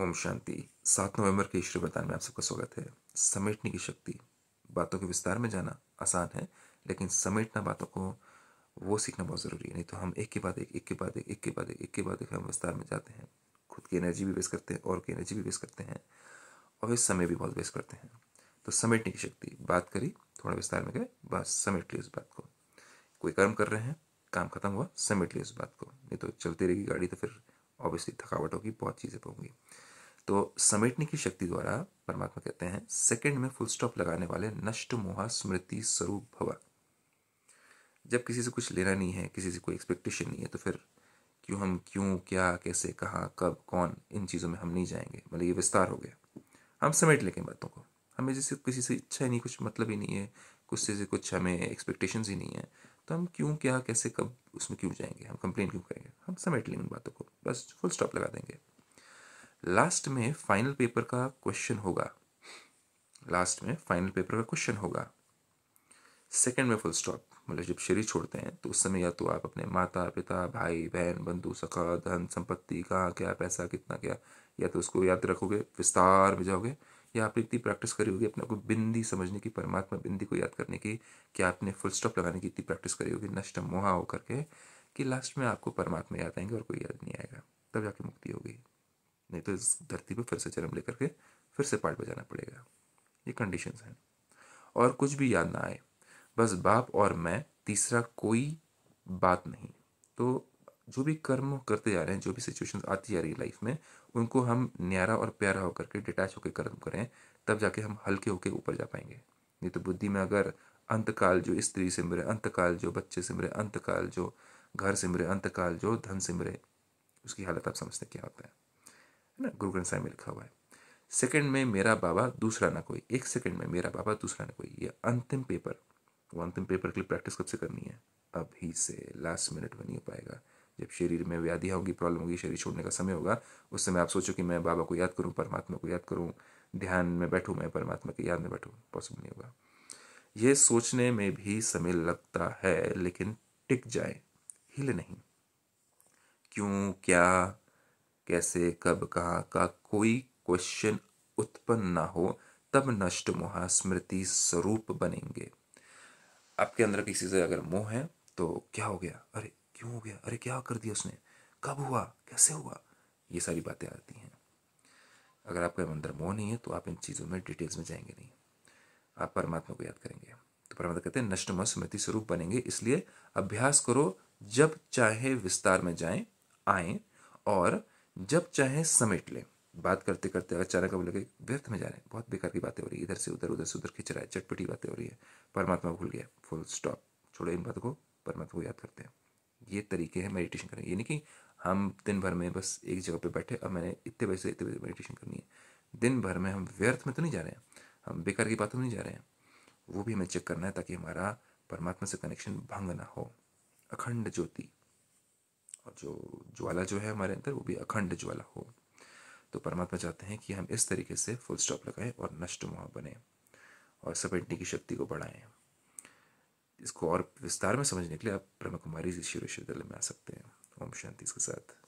ओम शांति सात नवंबर के ईश्वर वरदान में आप सबका स्वागत है समेटने की शक्ति बातों के विस्तार में जाना आसान है लेकिन समेटना बातों को वो सीखना बहुत ज़रूरी है नहीं तो हम एक के बाद एक एक के बाद एक एक के बाद एक एक के बाद एक हम विस्तार में जाते हैं खुद की एनर्जी भी वेस्ट करते हैं और की एनर्जी भी वेस्ट करते हैं और इस समय भी बहुत वेस्ट करते हैं तो समेटने की शक्ति बात करी थोड़ा विस्तार में गए बस समेट ली उस बात को कोई कर्म कर रहे हैं काम खत्म हुआ समेट लिया उस बात को नहीं तो चलती रहेगी गाड़ी तो फिर ऑब्वियसली थकावट होगी बहुत चीज़ें तो होंगी तो समेटने की शक्ति द्वारा परमात्मा कहते हैं सेकंड में फुल स्टॉप लगाने वाले नष्ट मोहा स्मृति स्वरूप भव जब किसी से कुछ लेना नहीं है किसी से कोई एक्सपेक्टेशन नहीं है तो फिर क्यों हम क्यों क्या कैसे कहाँ कब कौन इन चीज़ों में हम नहीं जाएंगे मतलब ये विस्तार हो गया हम समेट लेंगे बातों को हमें जैसे किसी से इच्छा ही नहीं कुछ मतलब ही नहीं है कुछ से कुछ हमें एक्सपेक्टेशन ही नहीं है तो हम क्यों क्या कैसे कब उसमें क्यों जाएंगे हम कंप्लेन क्यों करेंगे हम समेट लेंगे उन बातों को बस फुल स्टॉप लगा देंगे लास्ट में फाइनल पेपर का क्वेश्चन होगा लास्ट में फाइनल पेपर का क्वेश्चन होगा सेकंड में फुल स्टॉप मतलब जब शरीर छोड़ते हैं तो उस समय या तो आप अपने माता पिता भाई बहन बंधु सखा धन संपत्ति कहाँ क्या पैसा कितना क्या या तो उसको याद रखोगे विस्तार में जाओगे या आपने इतनी प्रैक्टिस करी होगी अपने को बिंदी समझने की परमात्मा बिंदी को याद करने की कि आपने फुल स्टॉप लगाने की इतनी प्रैक्टिस करी होगी नष्ट मोहा होकर के कि लास्ट में आपको परमात्मा याद आएंगे और कोई याद नहीं आएगा तब जाके मुक्ति होगी नहीं तो इस धरती पर फिर से जन्म लेकर के फिर से पार्ट बजाना पड़ेगा ये कंडीशन हैं और कुछ भी याद ना आए बस बाप और मैं तीसरा कोई बात नहीं तो जो भी कर्म करते जा रहे हैं जो भी सिचुएशन आती जा रही है लाइफ में उनको हम न्यारा और प्यारा होकर के डिटैच होकर कर्म करें तब जाके हम हल्के होकर ऊपर जा पाएंगे नहीं तो बुद्धि में अगर अंतकाल जो स्त्री से मिले अंतकाल जो बच्चे से मिले अंतकाल जो घर से मिले अंतकाल जो धन से मिले उसकी हालत आप समझते क्या होता है है ना गुरु ग्रंथ साहिब में लिखा हुआ है सेकंड में मेरा बाबा दूसरा ना कोई एक सेकंड में मेरा बाबा दूसरा ना कोई ये अंतिम पेपर वो अंतिम पेपर के लिए प्रैक्टिस कब से करनी है अभी से लास्ट मिनट में नहीं हो पाएगा जब शरीर में व्याधियाँ होगी प्रॉब्लम होगी शरीर छोड़ने का समय होगा उस समय आप सोचो कि मैं बाबा को याद करूँ परमात्मा को याद करूँ ध्यान में बैठूँ मैं परमात्मा की याद में बैठूँ पॉसिबल नहीं होगा ये सोचने में भी समय लगता है लेकिन टिक जाए हिल नहीं क्यों क्या कैसे कब कहा का कोई क्वेश्चन उत्पन्न ना हो तब नष्ट मोहा स्मृति स्वरूप बनेंगे आपके अंदर किसी से अगर मोह है तो क्या हो गया अरे क्यों हो गया अरे क्या कर दिया उसने कब हुआ कैसे हुआ ये सारी बातें आती हैं अगर आपके अंदर मोह नहीं है तो आप इन चीज़ों में डिटेल्स में जाएंगे नहीं आप परमात्मा को याद करेंगे तो परमात्मा कहते हैं नष्ट मोह स्मृति स्वरूप बनेंगे इसलिए अभ्यास करो जब चाहे विस्तार में जाएं आए और जब चाहे समेट लें बात करते करते अचानक अब लगे व्यर्थ में जा रहे हैं बहुत बेकार की बातें हो रही है इधर से उधर उधर से उधर खिंच रहा है चटपटी बातें हो रही है परमात्मा भूल गया फुल स्टॉप छोड़ो इन बातों को परमात्मा को याद करते हैं ये तरीके हैं मेडिटेशन करने ये नहीं कि हम दिन भर में बस एक जगह पर बैठे और मैंने इतने बजे से इतने बजे मेडिटेशन करनी है दिन भर में हम व्यर्थ में तो नहीं जा रहे हैं हम बेकार की बातों में नहीं जा रहे हैं वो भी हमें चेक करना है ताकि हमारा परमात्मा से कनेक्शन भंग ना हो अखंड ज्योति और जो ज्वाला जो है हमारे अंदर वो भी अखंड ज्वाला हो तो परमात्मा चाहते हैं कि हम इस तरीके से फुल स्टॉप लगाएं और नष्ट मुहा बने और सपेटने की शक्ति को बढ़ाएं इसको और विस्तार में समझने के लिए आप ब्रह्म कुमारी शिव विश्वविद्यालय में आ सकते हैं ओम शांति इसके साथ